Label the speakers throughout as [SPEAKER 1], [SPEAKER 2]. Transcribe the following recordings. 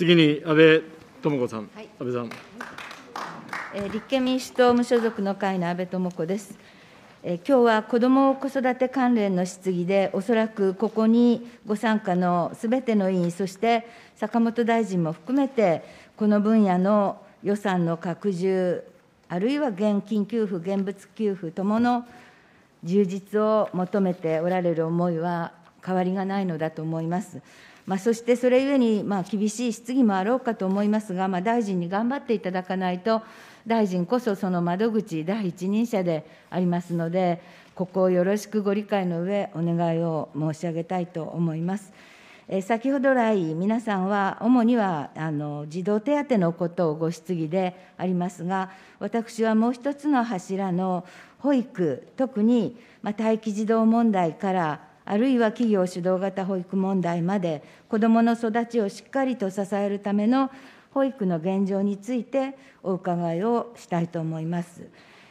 [SPEAKER 1] 次に安倍智子さん、はい、安倍さん。
[SPEAKER 2] 立憲民主党無所属の会の安倍智子です。え今日は子ども子育て関連の質疑で、おそらくここにご参加のすべての委員、そして坂本大臣も含めて、この分野の予算の拡充、あるいは現金給付、現物給付ともの充実を求めておられる思いは変わりがないのだと思います。まあ、そしてそれゆえに、まあ、厳しい質疑もあろうかと思いますが、まあ、大臣に頑張っていただかないと、大臣こそその窓口第一人者でありますので、ここをよろしくご理解の上、お願いを申し上げたいと思います。え先ほど来、皆さんは主にはあの児童手当のことをご質疑でありますが、私はもう一つの柱の保育、特に、まあ、待機児童問題からあるいは企業主導型保育問題まで、子どもの育ちをしっかりと支えるための保育の現状についてお伺いをしたいと思います。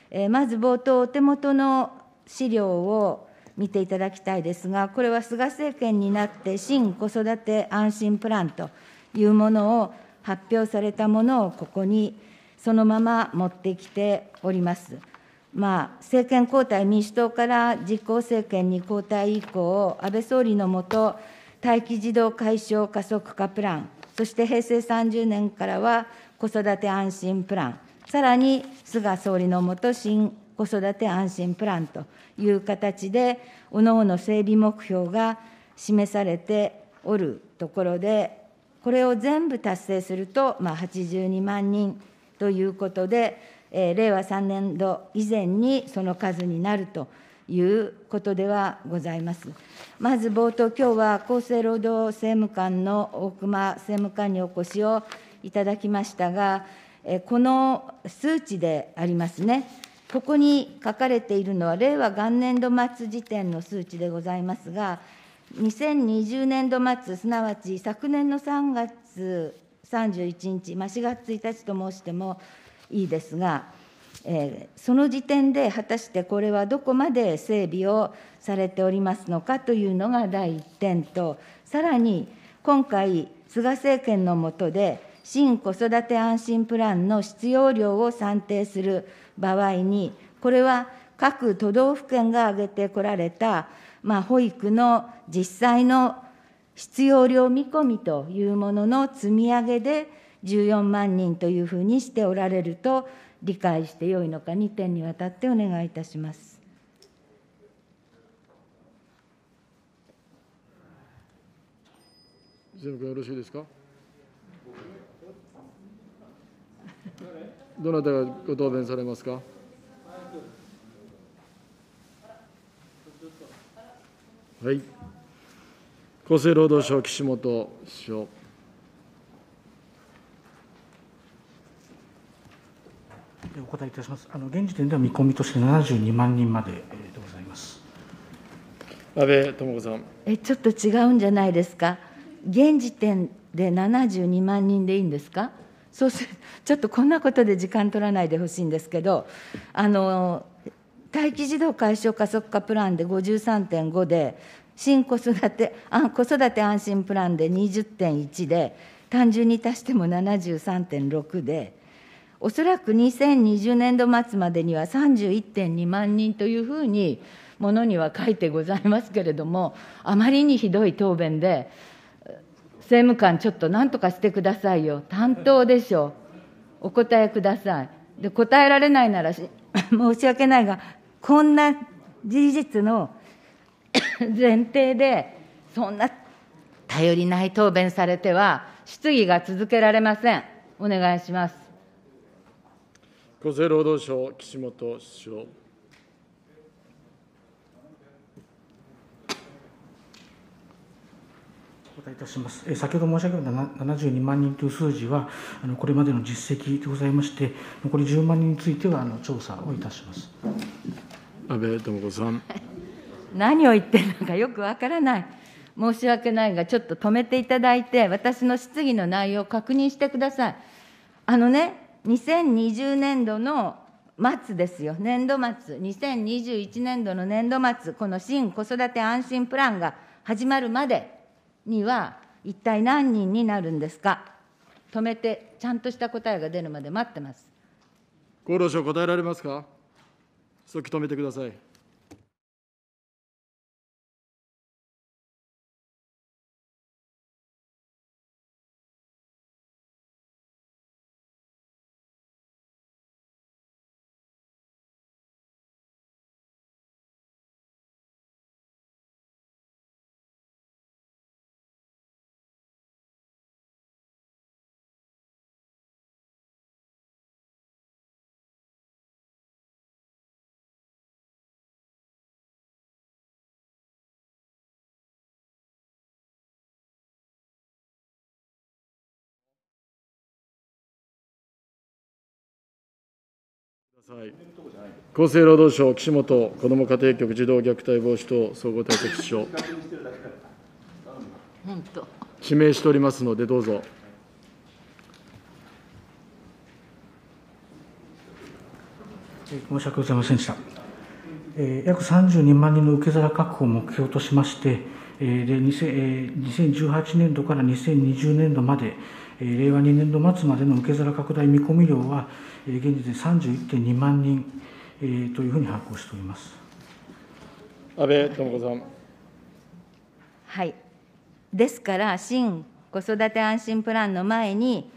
[SPEAKER 2] えー、まず冒頭、お手元の資料を見ていただきたいですが、これは菅政権になって新子育て安心プランというものを発表されたものをここにそのまま持ってきております。まあ、政権交代、民主党から実行政権に交代以降、安倍総理の下、待機児童解消加速化プラン、そして平成30年からは子育て安心プラン、さらに菅総理の下、新子育て安心プランという形で、おのおの整備目標が示されておるところで、これを全部達成すると、まあ、82万人ということで、えー、令和3年度以前にその数になるということではございます。まず冒頭、今日は厚生労働政務官の大熊政務官にお越しをいただきましたが、えこの数値でありますね、ここに書かれているのは、令和元年度末時点の数値でございますが、2020年度末、すなわち昨年の3月31日、まあ、4月1日と申しても、いいですが、えー、その時点で果たしてこれはどこまで整備をされておりますのかというのが第1点と、さらに今回、菅政権の下で、新子育て安心プランの必要量を算定する場合に、これは各都道府県が挙げてこられた、まあ、保育の実際の必要量見込みというものの積み上げで14万人というふうにしておられると理解してよいのか、2点にわたってお願いいたします。
[SPEAKER 1] 泉君よろしいですか どなたがご答弁されますか。はい。厚生労働省岸本首相。お
[SPEAKER 3] 答えいたします。あの現時点では見込みとして72万人まででございます。
[SPEAKER 1] 安倍智子さん。
[SPEAKER 2] え、ちょっと違うんじゃないですか。現時点で72万人でいいんですか。そうするちょっとこんなことで時間取らないでほしいんですけど、あの待機児童解消加速化プランで53.5で、新子育てあ子育て安心プランで20.1で、単純に足しても73.6で。おそらく2020年度末までには31.2万人というふうに、ものには書いてございますけれども、あまりにひどい答弁で、政務官、ちょっとなんとかしてくださいよ、担当でしょう、お答えください。で答えられないなら 申し訳ないが、こんな事実の 前提で、そんな頼りない答弁されては、質疑が続けられません。お願いします。厚生労
[SPEAKER 1] 働省、岸本首相。お答えいたします先ほど申し上げた
[SPEAKER 3] 72万人という数字は、あのこれまでの実績でございまして、残り10万人についてはあの調査をいたします
[SPEAKER 1] 安倍智子さん。
[SPEAKER 2] 何を言ってるのかよくわからない、申し訳ないが、ちょっと止めていただいて、私の質疑の内容を確認してください。あのね2020年度の末ですよ、年度末、2021年度の年度末、この新子育て安心プランが始まるまでには、一体何人になるんですか。止めて、ちゃんとした答えが出るまで待ってます。厚労省、答えられますか。期止めてください。厚生労働省、岸本こども家庭局児童虐待防止等総合
[SPEAKER 1] 対策室長。指名しておりますので、どうぞ。
[SPEAKER 3] 申し訳ございませんでした。え約32万人の受け皿確保を目標としまして、えで2018年度から2020年度まで、令和2年度末までの受け皿拡大見込み量は、現時点31.2万人というふうに発行しております
[SPEAKER 1] 安倍智子さん。
[SPEAKER 2] はい、ですから、新子育て安心プランの前に、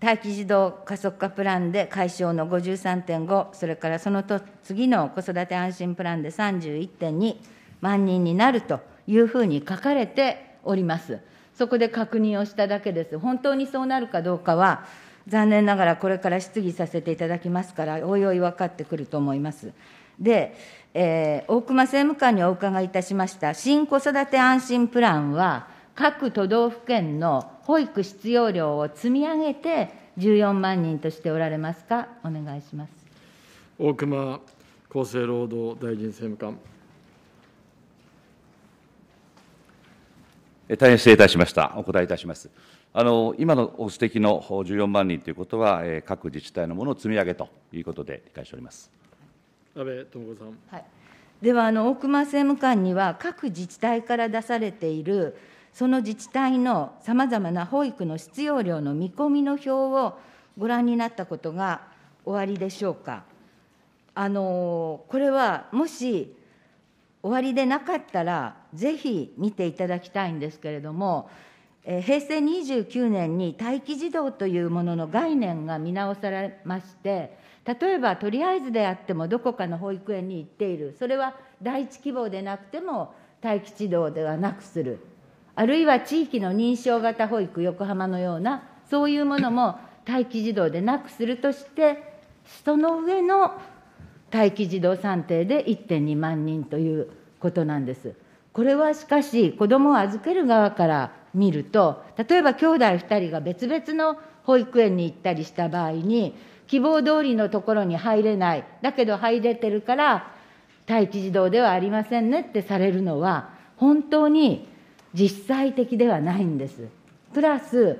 [SPEAKER 2] 待機児童加速化プランで解消の53.5、それからそのと次の子育て安心プランで31.2万人になるというふうに書かれております。そこで確認をしただけです。本当にそうなるかどうかは、残念ながらこれから質疑させていただきますから、おいおい分かってくると思います。で、えー、大熊政務官にお伺いいたしました新子育て安心プランは、各都道府県の保育必要量を積み上げて、14万人としておられますか、お願いします
[SPEAKER 1] 大熊厚生労働大臣政務官。
[SPEAKER 4] 大変失礼いたしました。お答えいたします。あの今のご指摘の14万人ということは、えー、各自治体のものを積み上げということで理解しております
[SPEAKER 1] 安倍智子さん、はい、
[SPEAKER 2] ではあの、大熊政務官には、各自治体から出されている、その自治体のさまざまな保育の必要量の見込みの表をご覧になったことがおありでしょうか。あのこれはもし終わりでなかったら、ぜひ見ていただきたいんですけれども、平成29年に待機児童というものの概念が見直されまして例えばとりあえずであってもどこかの保育園に行っているそれは第一希望でなくても待機児童ではなくするあるいは地域の認証型保育横浜のようなそういうものも待機児童でなくするとしてその上の待機児童算定で1.2万人ということなんです。これはしかし子どもを預ける側から見ると例えば兄弟2人が別々の保育園に行ったりした場合に希望通りのところに入れないだけど入れてるから待機児童ではありませんねってされるのは本当に実際的ではないんです。プラス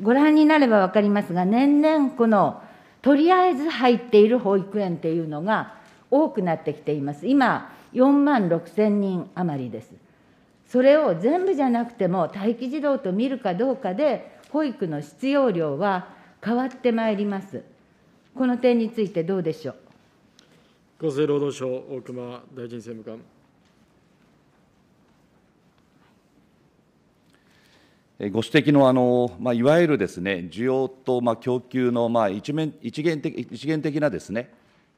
[SPEAKER 2] ご覧になれば分かりますが年々このとりあえず入っている保育園っていうのが多くなってきています今4万6 0人余りですそれを全部じゃなくても待機児童と見るかどうかで保育の必要量は変わってまいりますこの点についてどうでしょ
[SPEAKER 1] う厚生労働省大熊大臣政務官
[SPEAKER 4] ご指摘のあの、まあ、いわゆるです、ね、需要と、まあ、供給の、まあ、一面一元的一元的なですね、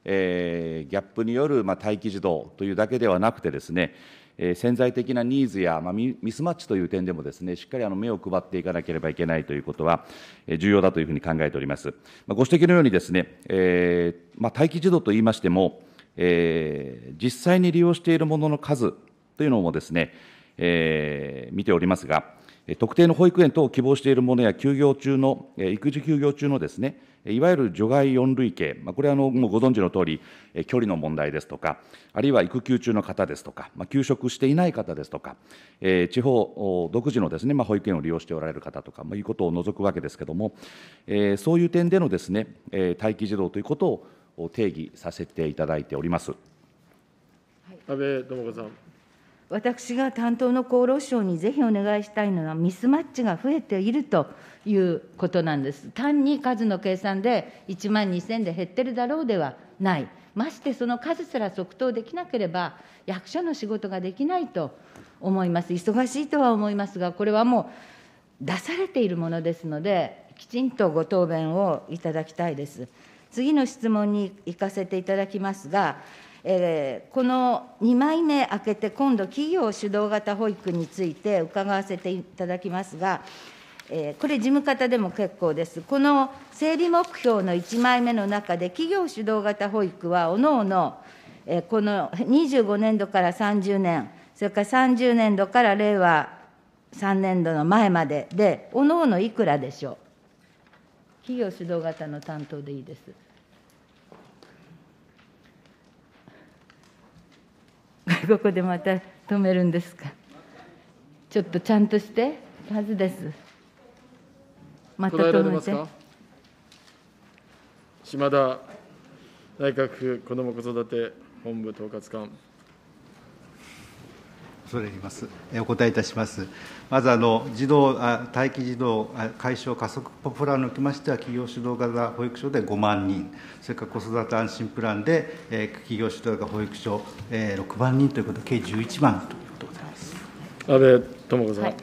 [SPEAKER 4] えー、ギャップによる、まあ、待機児童というだけではなくてです、ね、え潜在的なニーズや、まミスマッチという点でもですね、しっかりあの目を配っていかなければいけないということは、え重要だというふうに考えております。まご指摘のようにですね、えま待機児童といいましても、え実際に利用しているものの数というのもですね、え見ておりますが、特定の保育園等を希望しているものや休業中の、育児休業中のですね、いわゆる除外4類型、まあ、これはあのもうご存知の通り、距離の問題ですとか、あるいは育休中の方ですとか、まあ、休職していない方ですとか、えー、地方独自のですね、まあ、保育園を利用しておられる方とか、まあ、いうことを除くわけですけれども、えー、そういう点でのですね、えー、待機児童ということを定義させていただいております。
[SPEAKER 1] 安倍智子さん。
[SPEAKER 2] 私が担当の厚労省にぜひお願いしたいのは、ミスマッチが増えているということなんです。単に数の計算で1万2000で減ってるだろうではない。ましてその数すら即答できなければ、役所の仕事ができないと思います。忙しいとは思いますが、これはもう出されているものですので、きちんとご答弁をいただきたいです。次の質問に行かせていただきますが、この2枚目開けて、今度、企業主導型保育について伺わせていただきますが、これ、事務方でも結構です、この整備目標の1枚目の中で、企業主導型保育はおのおの、この25年度から30年、それから30年度から令和3年度の前までで、おのおのいくらでしょう。企業主導型の担当でいいです。ここでまた止めるんですかちょっとちゃんとしてはずですまた止めて
[SPEAKER 1] 島田内閣府子ども子育て本部統括官恐
[SPEAKER 3] れ入ります。お答えいたします。まずあの児童あ待機児童解消加速プランにおきましては企業主導型保育所で5万人、それから子育て安心プランで、えー、企業主導型保育所、えー、6万人ということで計11万ということでござ
[SPEAKER 2] い
[SPEAKER 1] ます。安倍智子
[SPEAKER 3] さん。はい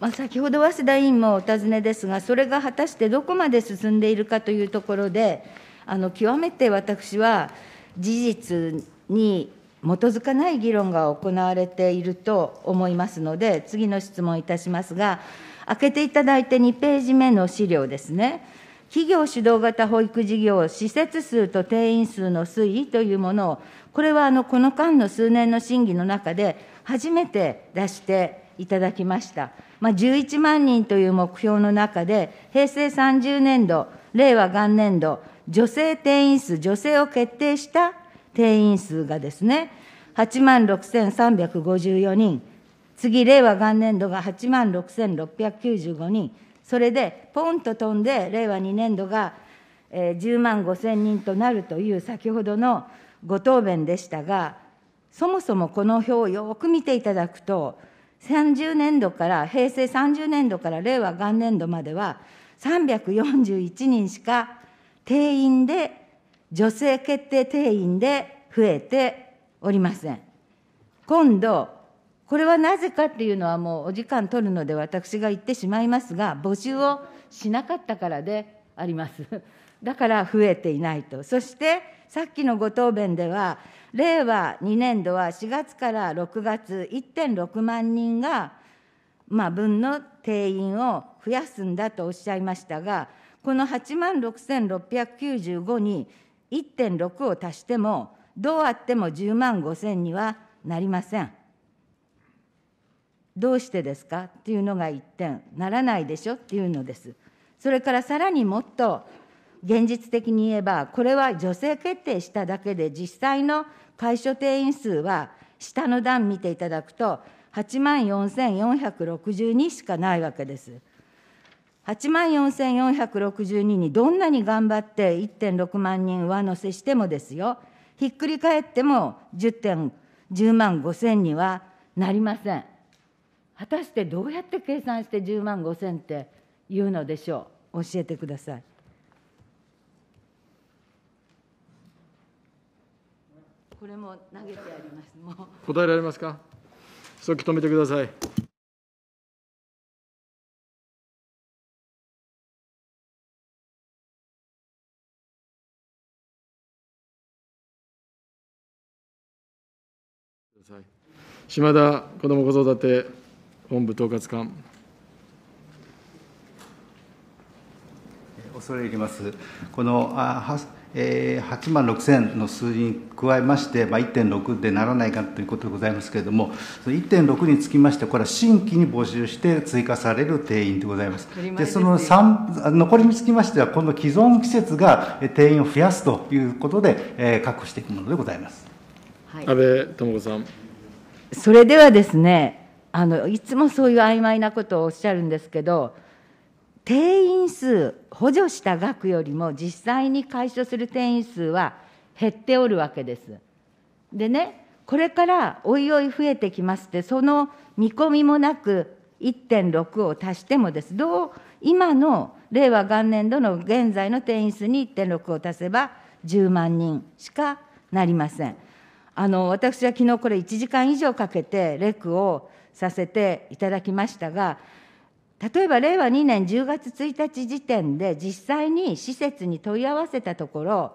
[SPEAKER 2] まあ、先ほど早稲田委員もお尋ねですが、それが果たしてどこまで進んでいるかというところで、あの極めて私は事実にづかない議論が行われていると思いますので、次の質問いたしますが、開けていただいて2ページ目の資料ですね、企業主導型保育事業施設数と定員数の推移というものを、これはあのこの間の数年の審議の中で、初めて出していただきました。まあ、11万人という目標の中で、平成30年度、令和元年度、女性定員数、女性を決定した定員数がですね、8万6354人、次、令和元年度が8万6695人、それでポンと飛んで、令和2年度が10万5000人となるという先ほどのご答弁でしたが、そもそもこの表をよく見ていただくと、30年度から、平成30年度から令和元年度までは、341人しか定員で女性決定定員で増えておりません。今度、これはなぜかっていうのはもうお時間取るので私が言ってしまいますが、募集をしなかったからであります。だから増えていないと。そして、さっきのご答弁では、令和2年度は4月から6月、1.6万人が、まあ、分の定員を増やすんだとおっしゃいましたが、この8万6695に1.6を足しても、どうあっても10万5千にはなりません。どうしてですかっていうのが1点、ならないでしょっていうのです。それからさらにもっと現実的に言えば、これは女性決定しただけで、実際の会所定員数は、下の段見ていただくと、8万4462しかないわけです。8万4462にどんなに頑張って1.6万人上乗せしてもですよ、ひっくり返っても 10, 10万5千にはなりません。果たしてどうやって計算して10万5千って言うのでしょう、教えてください。これも投げてあります。もう答えられますか。期止めてください。
[SPEAKER 4] 島田こども・
[SPEAKER 1] 子育て本部統括官。
[SPEAKER 3] 恐れ入ります。このあえ8万6000の数字に加えまして、まあ、1.6でならないかということでございますけれども、1.6につきまして、これは新規に募集して追加される定員でございます。で、その残りにつきましては、この既存季節が定員を増やすということで、え確
[SPEAKER 2] 保していくものでございます、はい、安倍智子さん。それではですねあのいつもそういう曖昧なことをおっしゃるんですけど定員数補助した額よりも実際に解消する定員数は減っておるわけです。でねこれからおいおい増えてきましてその見込みもなく1.6を足してもですどう今の令和元年度の現在の定員数に1.6を足せば10万人しかなりません。あの私は昨日これ1時間以上かけてレクをさせていただきましたが例えば令和2年10月1日時点で実際に施設に問い合わせたところ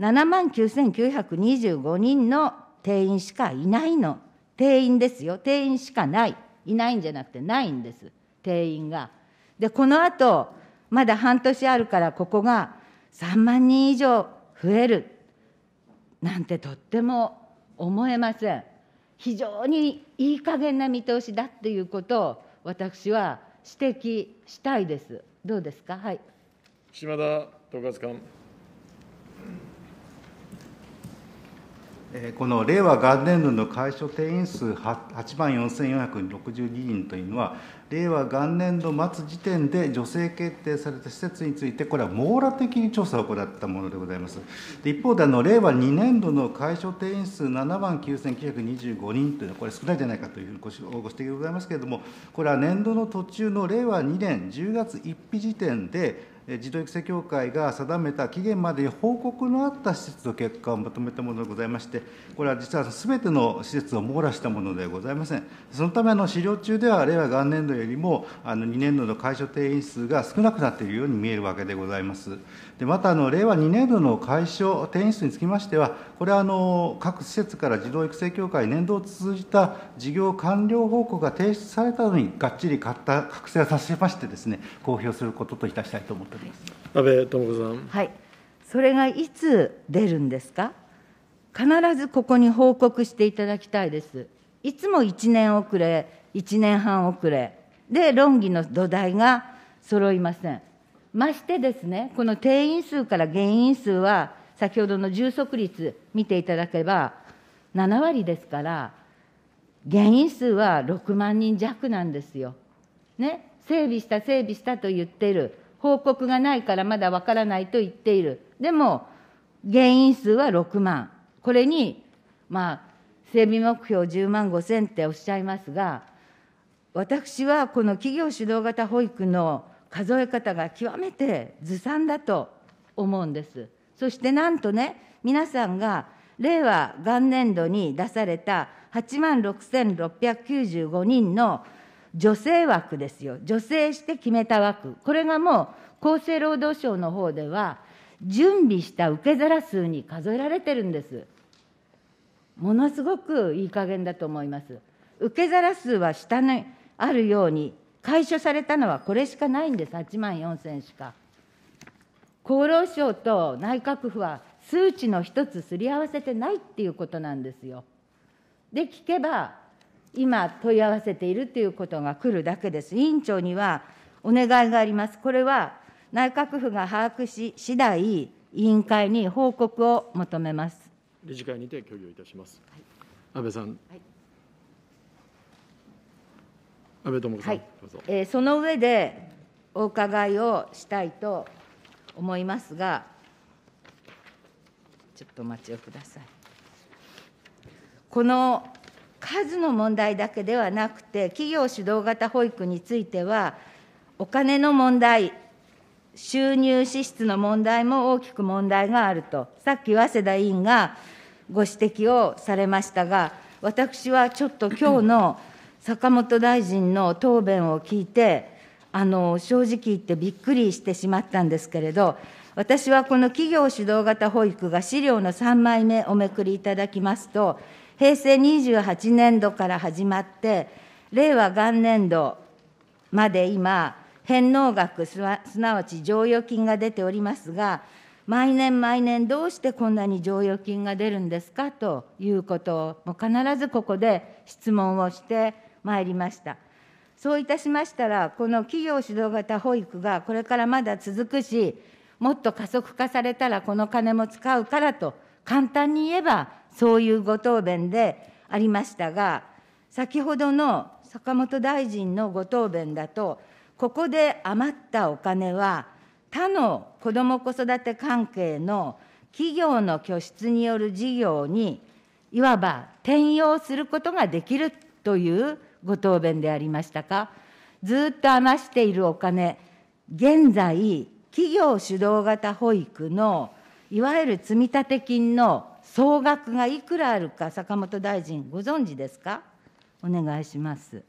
[SPEAKER 2] 7万9925人の定員しかいないの定員ですよ定員しかないいないんじゃなくてないんです定員がでこのあとまだ半年あるからここが3万人以上増えるなんてとっても思えません非常にいい加減な見通しだということを私は指摘したいですどうですかはい
[SPEAKER 1] 島田統括官この令和元
[SPEAKER 3] 年度の会所定員数8万4462人というのは、令和元年度末時点で女性決定された施設について、これは網羅的に調査を行ったものでございます。で一方であの、令和2年度の解消定員数7万9925人というのは、これ、少ないじゃないかというにご指摘でございますけれども、これは年度の途中の令和2年10月1日時点で、児童育成協会が定めた期限までに報告のあった施設の結果をまとめたものでございまして、これは実はすべての施設を網羅したものでございません。そのため、資料中では令和元年度よりも、2年度の解消定員数が少なくなっているように見えるわけでございます。でまたあの、令和2年度の解消転出につきましては、これはあの各施設から児童育成協会、年度を通じた事業完了報告が提出されたのに、がっちり覚醒させましてです、ね、公表することといた
[SPEAKER 1] したいと思っております安倍智子さん。
[SPEAKER 2] はいそれがいつ出るんですか必ずここに報告していただきたいです。いつも1年遅れ、1年半遅れで論議の土台が揃いません。ましてですね、この定員数から減員数は、先ほどの充足率見ていただけば、7割ですから、減員数は6万人弱なんですよ。ね、整備した、整備したと言っている、報告がないからまだわからないと言っている、でも、減員数は6万、これに、まあ、整備目標10万5千っておっしゃいますが、私はこの企業主導型保育の数え方が極めてずさんだと思うんです。そしてなんとね、皆さんが令和元年度に出された8万6695人の女性枠ですよ、女性して決めた枠、これがもう厚生労働省の方では、準備した受け皿数に数えられてるんです。ものすごくいい加減だと思います。受け皿数は下にあるように解消されたのはこれしかないんです、8万4000しか。厚労省と内閣府は数値の一つすり合わせてないっていうことなんですよ。で、聞けば、今、問い合わせているということが来るだけです。委員長にはお願いがあります。これは内閣府が把握し次第、委員会に報告を求めます。
[SPEAKER 1] 理事会にて協議をいたします。はい、安倍さん。はい
[SPEAKER 2] 安倍智子さん、はいえー、その上でお伺いをしたいと思いますが、ちょっとお待ちをください。この数の問題だけではなくて、企業主導型保育については、お金の問題、収入支出の問題も大きく問題があると、さっき早稲田委員がご指摘をされましたが、私はちょっと今日の坂本大臣の答弁を聞いて、あの正直言ってびっくりしてしまったんですけれど、私はこの企業主導型保育が資料の3枚目おめくりいただきますと、平成28年度から始まって、令和元年度まで今、返納額、すなわち剰余金が出ておりますが、毎年毎年どうしてこんなに剰余金が出るんですかということも必ずここで質問をしてまいりました。そういたしましたら、この企業主導型保育がこれからまだ続くし、もっと加速化されたらこの金も使うからと、簡単に言えばそういうご答弁でありましたが、先ほどの坂本大臣のご答弁だと、ここで余ったお金は、他の子ども子育て関係の企業の拠出による事業に、いわば転用することができるというご答弁でありましたか、ずっと余しているお金、現在、企業主導型保育のいわゆる積立金の総額がいくらあるか、坂本大臣、ご存知ですか、お願いします。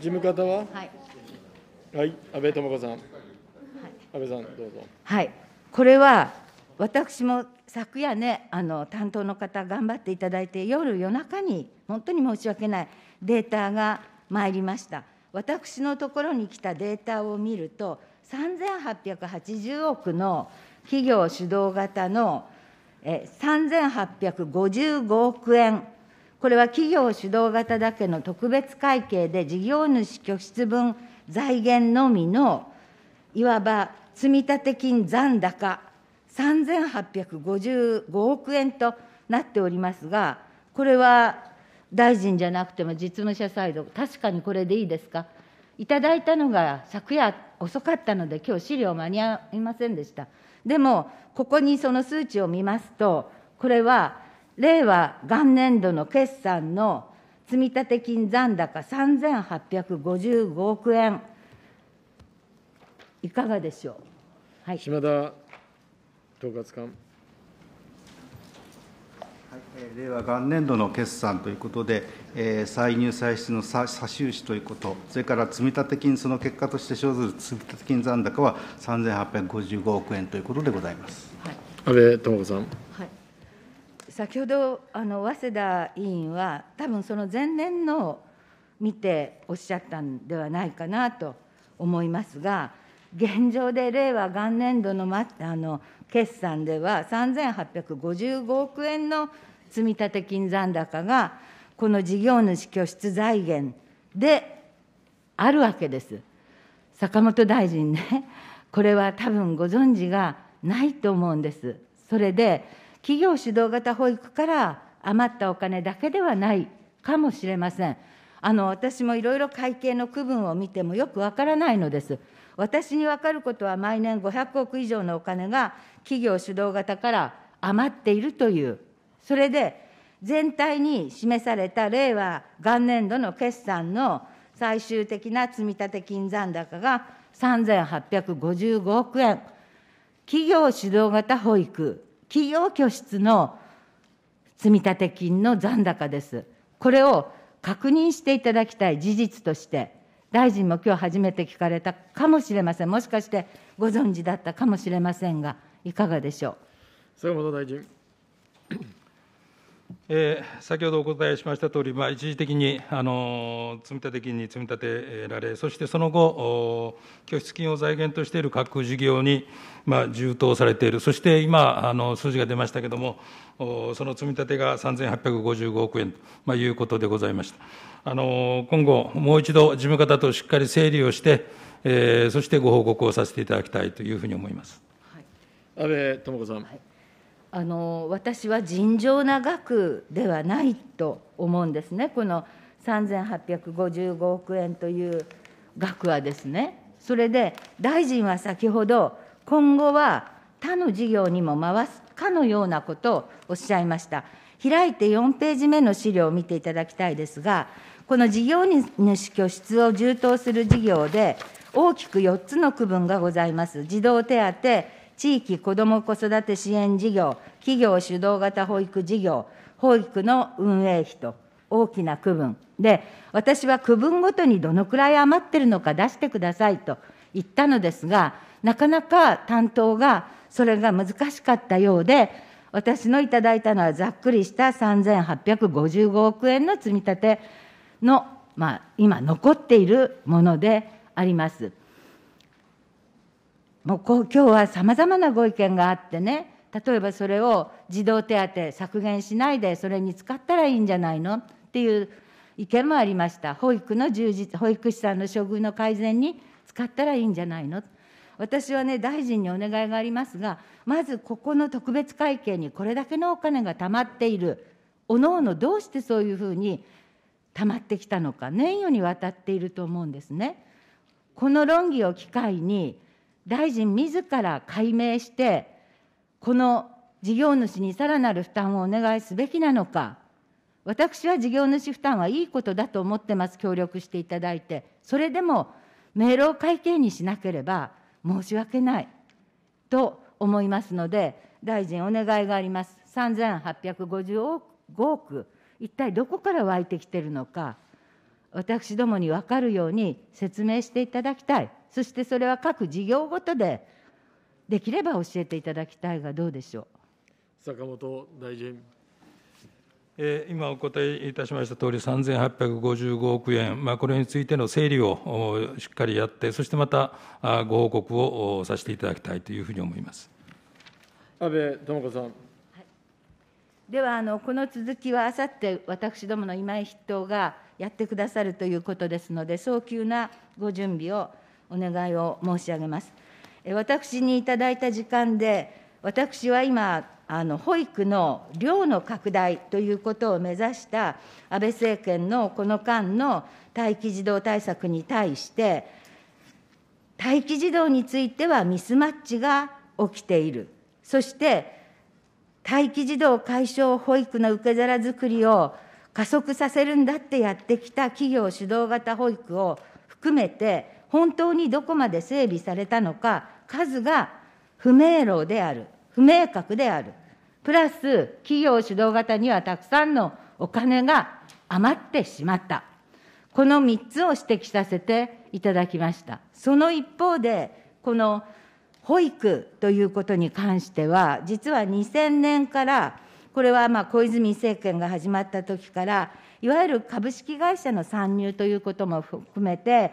[SPEAKER 1] 事務方は、はい、はい、安倍智子さん、はい、安倍さん、どうぞ。
[SPEAKER 2] はいこれは私も昨夜ね、あの担当の方、頑張っていただいて、夜、夜中に、本当に申し訳ない、データが参りました。私のところに来たデータを見ると、3880億の企業主導型のえ3855億円、これは企業主導型だけの特別会計で事業主拠出分財源のみの、いわば積立金残高3855億円となっておりますが、これは大臣じゃなくても実務者サイド、確かにこれでいいですか。いただいたのが昨夜遅かったので、今日資料間に合いませんでした。でも、ここにその数値を見ますと、これは令和元年度の決算の積立金残高3855億円、いかがでしょう。はい、島田
[SPEAKER 1] 統括官。
[SPEAKER 3] 令和元年度の決算ということで、えー、歳入歳出の差収支ということ、それから積立金、その結果として生ずる積立金残高は3855億円ということでございます、はい、安倍智子さん。はい
[SPEAKER 2] 先ほどあの早稲田委員は多分その前年のを見ておっしゃったんではないかなと思いますが現状で令和元年度のあの決算では、3855億円の積立金残高が、この事業主拠出財源であるわけです。坂本大臣ね、これは多分ご存知がないと思うんです。それで、企業主導型保育から余ったお金だけではないかもしれません。あの私もいろいろ会計の区分を見てもよくわからないのです。私に分かることは毎年500億以上のお金が企業主導型から余っているという、それで全体に示された令和元年度の決算の最終的な積立金残高が3855億円、企業主導型保育、企業拠出の積立金の残高です。これを確認していただきたい事実として、大臣も今日初めて聞かれたかもしれません、もしかしてご存知だったかもしれませんが、いかがでしょう。
[SPEAKER 1] えー、先ほどお答えしましたとおり、まあ、一時的にあの積立金に積み立てられ、そしてその後、拠出金を財源としている各事業に、まあ、充当されている、そして今あの、数字が出ましたけれども、その積み立てが3855億円と、まあ、いうことでございました。あの今後、もう一度、事務方としっかり整理をして、えー、そしてご報告をさせていただきたいというふうに思います。はい、安倍智子さん、はい
[SPEAKER 2] あの私は尋常な額ではないと思うんですね、この3855億円という額はですね。それで大臣は先ほど、今後は他の事業にも回すかのようなことをおっしゃいました。開いて4ページ目の資料を見ていただきたいですが、この事業主拠出を充当する事業で、大きく4つの区分がございます。児童手当地域子ども子育て支援事業、企業主導型保育事業、保育の運営費と大きな区分で、私は区分ごとにどのくらい余ってるのか出してくださいと言ったのですが、なかなか担当がそれが難しかったようで、私のいただいたのはざっくりした3855億円の積み立ての、まあ、今残っているものであります。もう今日はさまざまなご意見があってね例えばそれを児童手当削減しないでそれに使ったらいいんじゃないのっていう意見もありました保育の充実保育士さんの処遇の改善に使ったらいいんじゃないの私はね大臣にお願いがありますがまずここの特別会計にこれだけのお金が貯まっているおのおのどうしてそういうふうに溜まってきたのか年余にわたっていると思うんですね。この論議を機会に大臣自ら解明して、この事業主にさらなる負担をお願いすべきなのか、私は事業主負担はいいことだと思ってます、協力していただいて、それでもルを会計にしなければ申し訳ないと思いますので、大臣、お願いがあります。3855億、一体どこから湧いてきてるのか。私どもに分かるように説明していただきたいそしてそれは各事業ごとでできれば教えていただきたいがどうでしょう坂本大臣。
[SPEAKER 1] 今お答えいたしましたとおり、3855億円、まあ、これについての整理をしっかりやって、そしてまたご報告をさせていただきたいというふうに思います安倍智子さん。はい、
[SPEAKER 2] ではあの、この続きはあさって、私どもの今井筆頭が、やってくださるということですので、早急なご準備をお願いを申し上げます。私にいただいた時間で、私は今、あの保育の量の拡大ということを目指した安倍政権のこの間の待機児童対策に対して、待機児童についてはミスマッチが起きている、そして待機児童解消保育の受け皿作りを加速させるんだってやってきた企業主導型保育を含めて、本当にどこまで整備されたのか、数が不明朗である、不明確である、プラス企業主導型にはたくさんのお金が余ってしまった、この3つを指摘させていただきました。その一方で、この保育ということに関しては、実は2000年からこれはまあ小泉政権が始まった時から、いわゆる株式会社の参入ということも含めて、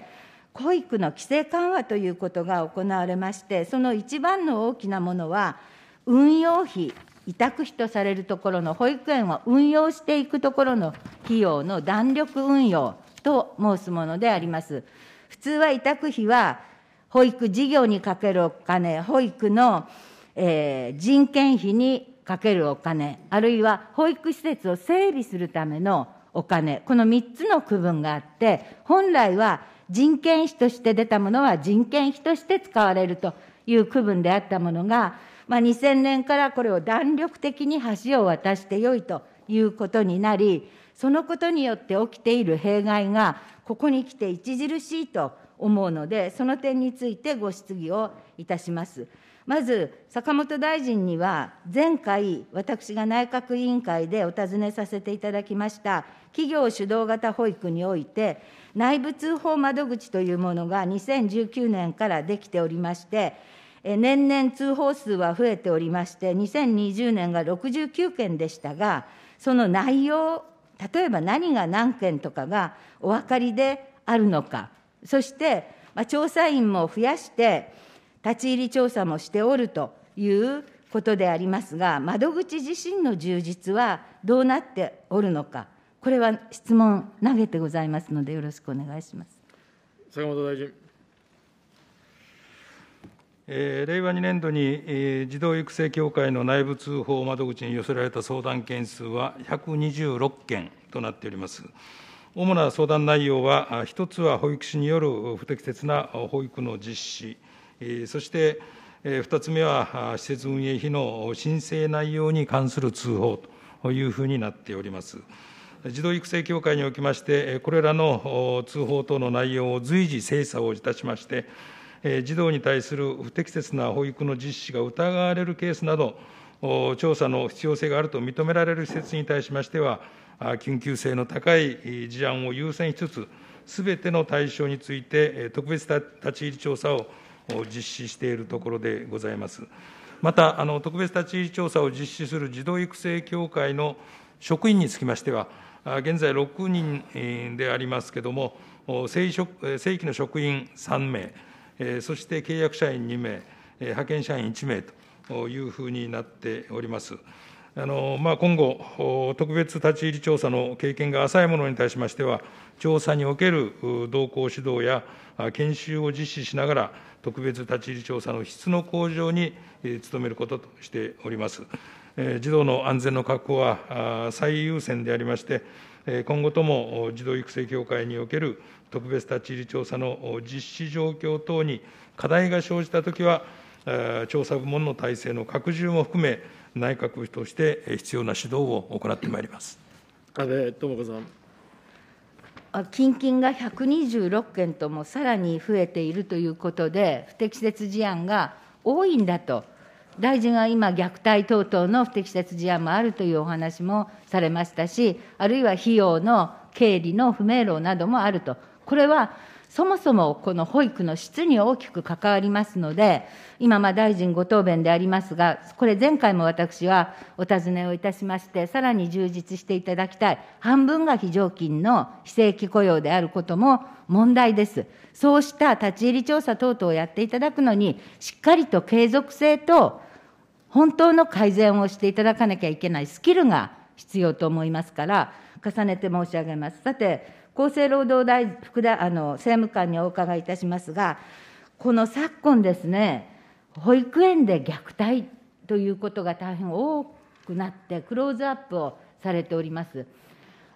[SPEAKER 2] 保育の規制緩和ということが行われまして、その一番の大きなものは、運用費、委託費とされるところの保育園を運用していくところの費用の弾力運用と申すものであります。普通は委託費は、保育事業にかけるお金、保育の、えー、人件費にかけるお金、あるいは保育施設を整備するためのお金、この3つの区分があって、本来は人件費として出たものは人件費として使われるという区分であったものが、まあ、2000年からこれを弾力的に橋を渡してよいということになり、そのことによって起きている弊害が、ここに来て著しいと思うので、その点についてご質疑をいたします。まず、坂本大臣には、前回、私が内閣委員会でお尋ねさせていただきました、企業主導型保育において、内部通報窓口というものが2019年からできておりまして、年々通報数は増えておりまして、2020年が69件でしたが、その内容、例えば何が何件とかがお分かりであるのか、そして、まあ、調査員も増やして、立ち入り調査もしておるということでありますが、窓口自身の充実はどうなっておるのか、これは質問、投げてございますので、よろしくお願いします
[SPEAKER 1] 坂本大臣。え令和2年度に、え児童育成協会の内部通報窓口に寄せられた相談件数は126件となっております。主な相談内容は、1つは保育士による不適切な保育の実施、そして2つ目は、施設運営費の申請内容に関する通報というふうになっております。児童育成協会におきまして、これらの通報等の内容を随時精査をいたしまして、児童に対する不適切な保育の実施が疑われるケースなど、調査の必要性があると認められる施設に対しましては、緊急性の高い事案を優先しつつ、すべての対象について特別立ち入り調査を実施しているところでございます。また、あの特別立ち入り調査を実施する児童育成協会の職員につきましては、現在6人でありますけれども、正規の職員3名、そして契約社員2名、派遣社員1名というふうになっております。あのまあ、今後、特別立ち入り調査の経験が浅いものに対しましては、調査における同行指導や研修を実施しながら、特別立ち入り調査の質の向上に努めることとしております。児童の安全の確保は最優先でありまして、今後とも児童育成協会における特別立ち入り調査の実施状況等に課題が生じたときは、調査部門の体制の拡充も含め、内閣府として必要な指導を行ってまいります。安倍智子さん。
[SPEAKER 2] 近々が126件ともさらに増えているということで、不適切事案が多いんだと、大臣は今、虐待等々の不適切事案もあるというお話もされましたし、あるいは費用の経理の不明朗などもあると、これはそもそもこの保育の質に大きく関わりますので、今、ま大臣ご答弁でありますが、これ、前回も私はお尋ねをいたしまして、さらに充実していただきたい、半分が非常勤の非正規雇用であることも問題です。そうした立ち入り調査等々をやっていただくのに、しっかりと継続性と本当の改善をしていただかなきゃいけないスキルが必要と思いますから、重ねて申し上げます。さて厚生労働大臣、福田あの政務官にお伺いいたしますが、この昨今ですね、保育園で虐待ということが大変多くなって、クローズアップをされております。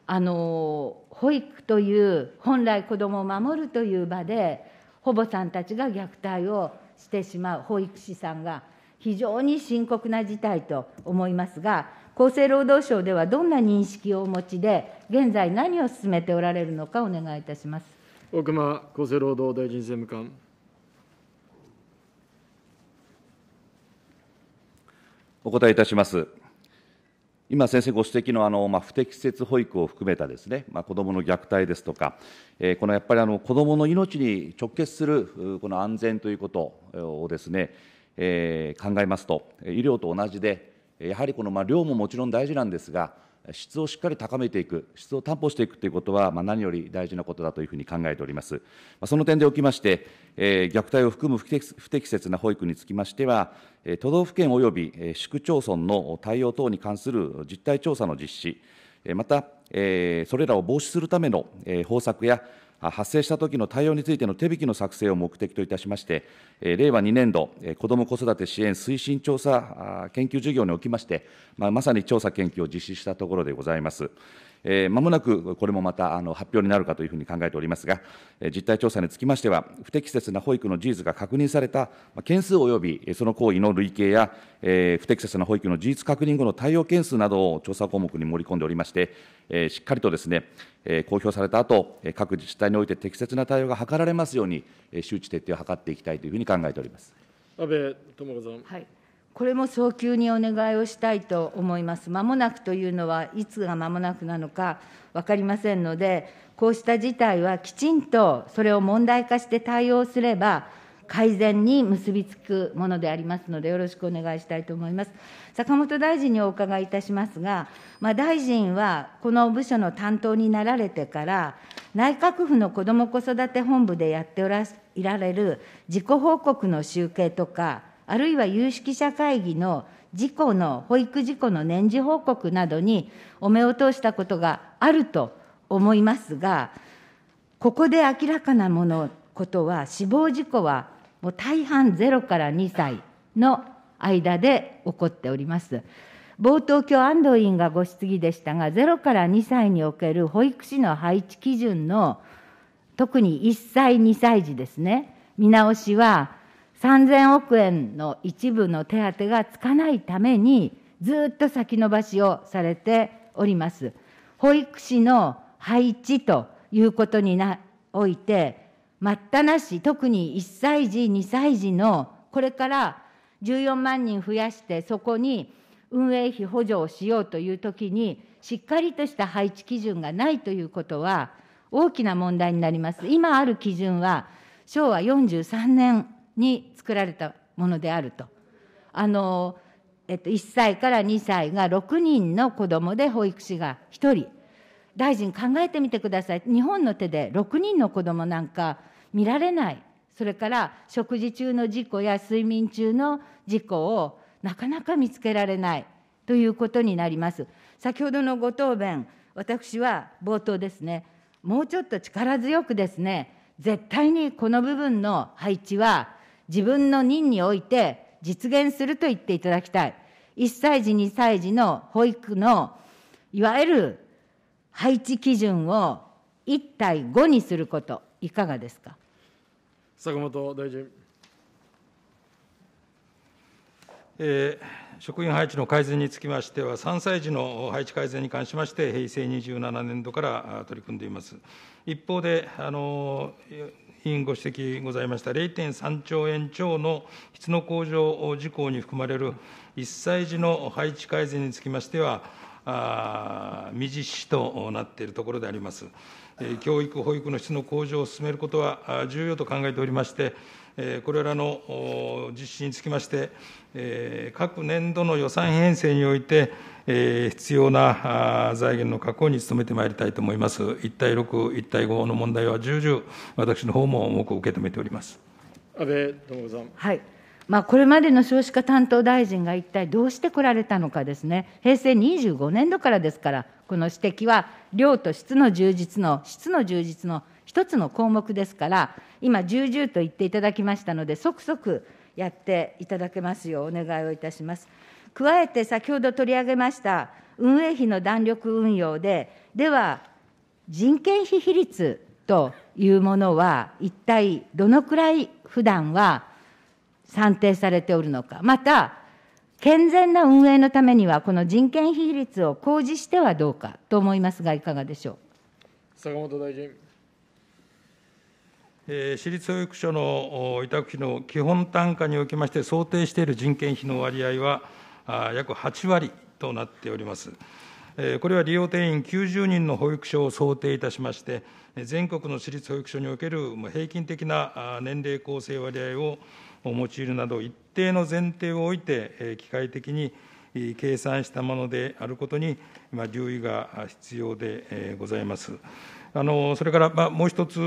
[SPEAKER 2] あの保育という本来子どもを守るという場で保母さんたちが虐待をしてしまう保育士さんが非常に深刻な事態と思いますが厚生労働省ではどんな認識をお持ちで現在、何を進めておられるのか、お願いいたします
[SPEAKER 1] 大熊厚生労働大臣政務官。
[SPEAKER 4] お答えいたします。今、先生ご指摘のあの、まあ、不適切保育を含めたですね、まあ、子どもの虐待ですとか、えー、このやっぱりあの子どもの命に直結するこの安全ということをですね、えー、考えますと、医療と同じで、やはりこの、まあ、量ももちろん大事なんですが、質をしっかり高めていく、質を担保していくということは、まあ、何より大事なことだというふうに考えております。まあ、その点でおきまして、えー、虐待を含む不適切な保育につきましては、えー、都道府県および、市区町村の対応等に関する実態調査の実施、また、えー、それらを防止するための、えー、方策や、発生したときの対応についての手引きの作成を目的といたしまして、令和2年度、子ども・子育て支援推進調査研究事業におきまして、まさに調査研究を実施したところでございます。まもなくこれもまたあの発表になるかというふうに考えておりますが、実態調査につきましては、不適切な保育の事実が確認された件数およびその行為の類型や、不適切な保育の事実確認後の対応件数などを調査項目に盛り込んでおりまして、しっかりとですね、公表された後、各自治体において適切な対応が図られますように、周知徹底を図っていきたいというふうに考えております。
[SPEAKER 1] 安倍智子さん。はい
[SPEAKER 2] これも早急にお願いをしたいと思います。まもなくというのは、いつがまもなくなのか分かりませんので、こうした事態はきちんとそれを問題化して対応すれば、改善に結びつくものでありますので、よろしくお願いしたいと思います。坂本大臣にお伺いいたしますが、まあ、大臣はこの部署の担当になられてから、内閣府の子ども・子育て本部でやっておらいられる自己報告の集計とか、あるいは有識者会議の事故の、保育事故の年次報告などにお目を通したことがあると思いますが、ここで明らかなもの、ことは、死亡事故はもう大半0から2歳の間で起こっております。冒頭、今日安藤委員がご質疑でしたが、0から2歳における保育士の配置基準の、特に1歳、2歳児ですね、見直しは、3000億円の一部の手当がつかないために、ずっと先延ばしをされております。保育士の配置ということにおいて、待ったなし、特に1歳児、2歳児の、これから14万人増やして、そこに運営費補助をしようというときに、しっかりとした配置基準がないということは、大きな問題になります。今ある基準は、昭和43年に作られたものであると。あのえっと、1歳から2歳が6人の子どもで保育士が1人大臣考えてみてください日本の手で6人の子どもなんか見られないそれから食事中の事故や睡眠中の事故をなかなか見つけられないということになります先ほどのご答弁私は冒頭ですねもうちょっと力強くですね絶対にこの部分の配置は自分の任において実現すると言っていただきたい。1歳児、2歳児の保育のいわゆる配置基準を1対5にすること、いかがですか。
[SPEAKER 1] 坂本大臣。えー、職員配置の改善につきましては、3歳児の配置改善に関しまして、平成27年度から取り組んでいます。一方で、あの委員ご指摘ございました0.3兆円超の質の向上事項に含まれる1歳児の配置改善につきましては、未実施となっているところであります。教育、保育の質の向上を進めることは重要と考えておりまして、これらの実施につきまして、各年度の予算編成において、必要な財源の確保に努めてまいりたいと思います。一対六、一対五の問題は重々、私の方も重く受け止め
[SPEAKER 2] ております。安倍智子さん。はい。まあ、これまでの少子化担当大臣が一体どうしてこられたのかですね、平成25年度からですから、この指摘は、量と質の充実の、質の充実の一つの項目ですから、今、重々と言っていただきましたので、即即やっていただけますようお願いをいたします。加えて先ほど取り上げました運営費の弾力運用で、では、人件費比率というものは、一体どのくらい普段は算定されておるのか、また、健全な運営のためには、この人件費比率を公示してはどうかと思いますが、いかがでしょう。
[SPEAKER 1] 坂本大臣。私立保育所の委託費の基本単価におきまして、想定している人件費の割合は、約8割となっております。これは利用定員90人の保育所を想定いたしまして、全国の私立保育所における平均的な年齢構成割合を用いるなど、一定の前提を置いて、機械的に計算したものであることに、留意が必要でございます。あのそれから、もう一つ、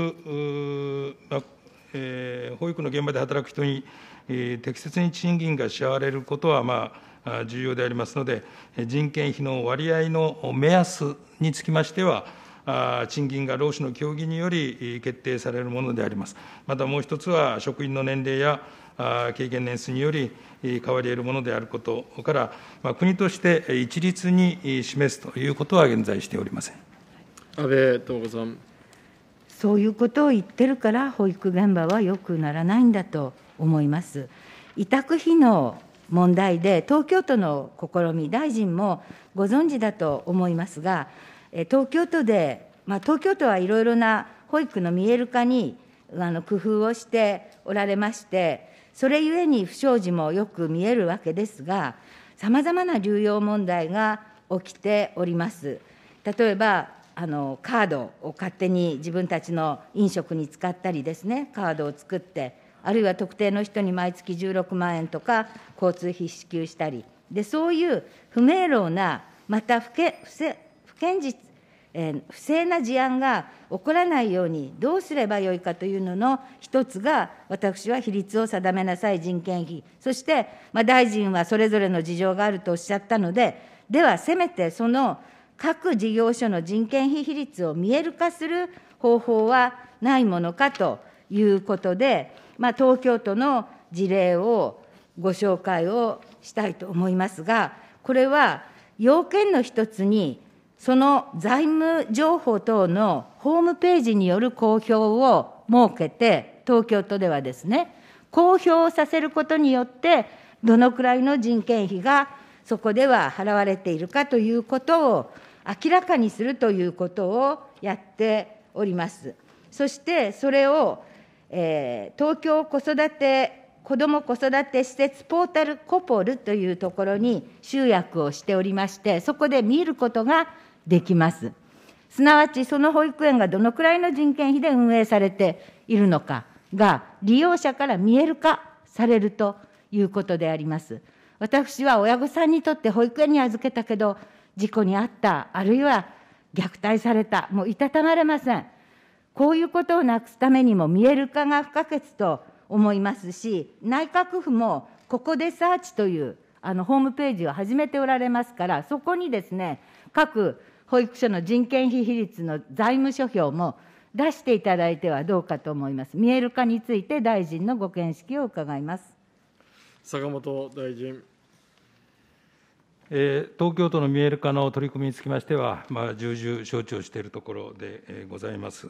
[SPEAKER 1] えー、保育の現場で働く人に、えー、適切に賃金が支払われることは、まあ、重要でありますので、人件費の割合の目安につきましては、あ賃金が労使の協議により決定されるものであります。またもう一つは、職員の年齢やあ経験年数により変わり得るものであることから、まあ、国として一律に示すということは現在しておりません。安倍智子さん。
[SPEAKER 2] そういうことを言ってるから、保育現場はよくならないんだと思います。委託費の問題で、東京都の試み、大臣もご存知だと思いますが、東京都で、まあ、東京都はいろいろな保育の見える化にあの工夫をしておられまして、それゆえに不祥事もよく見えるわけですが、さまざまな流用問題が起きております。例えばあのカードを勝手に自分たちの飲食に使ったりですねカードを作ってあるいは特定の人に毎月16万円とか交通費支給したりでそういう不明朗なまた不け不正不堅実、えー、不正な事案が起こらないようにどうすればよいかというのの一つが私は比率を定めなさい人件費そして、まあ、大臣はそれぞれの事情があるとおっしゃったのでではせめてその各事業所の人件費比率を見える化する方法はないものかということで、まあ、東京都の事例をご紹介をしたいと思いますが、これは要件の一つに、その財務情報等のホームページによる公表を設けて、東京都ではですね、公表させることによって、どのくらいの人件費がそこでは払われているかということを明らかにするということをやっております。そしてそれを、えー、東京子育て子ども子育て施設ポータルコポルというところに集約をしておりまして、そこで見ることができます。すなわち、その保育園がどのくらいの人件費で運営されているのかが、利用者から見える化されるということであります。私は親御さんにとって保育園に預けたけど、事故に遭った、あるいは虐待された、もういたたまれません。こういうことをなくすためにも見える化が不可欠と思いますし、内閣府もここでサーチというあのホームページを始めておられますから、そこにですね、各保育所の人件費比率の財務諸表も出していただいてはどうかと思います。見える化について大臣のご見識を伺います。
[SPEAKER 1] 坂本大臣。東京都の見える化の取り組みにつきましては、まあ、重々承知をしているところでございます。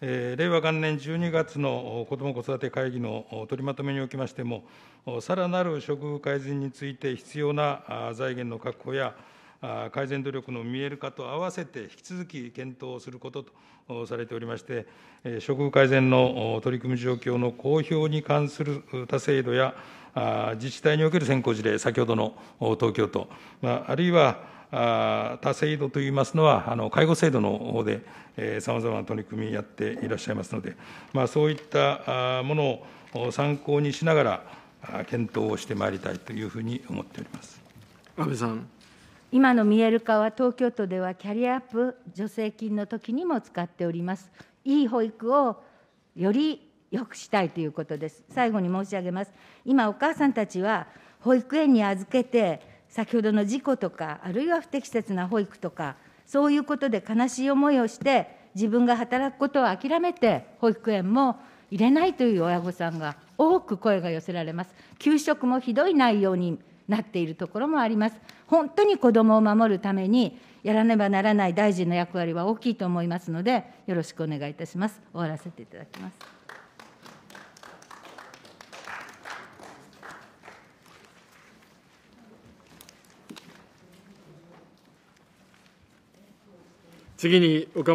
[SPEAKER 1] 令和元年12月の子ども・子育て会議の取りまとめにおきましても、さらなる処遇改善について必要な財源の確保や、改善努力の見える化とわせて、引き続き検討をすることとされておりまして、処遇改善の取り組み状況の公表に関する他制度や、自治体における先行事例、先ほどの東京都、あるいは他制度といいますのは、あの介護制度の方で、さまざまな取り組みやっていらっしゃいますので、まそういったものを参考にしながら、検討をしてまいりたいというふうに思っております安倍さん。
[SPEAKER 2] 今の見える化は東京都ではキャリアアップ助成金の時にも使っております。いい保育をより良くしたいということです。最後に申し上げます。今お母さんたちは保育園に預けて先ほどの事故とかあるいは不適切な保育とかそういうことで悲しい思いをして自分が働くことを諦めて保育園も入れないという親御さんが多く声が寄せられます。給食もひどい内容になっているところもあります。本当に子どもを守るためにやらねばならない大臣の役割は大きいと思いますので、よろしくお願いいたします。終わらせていただきます。
[SPEAKER 4] 次に岡本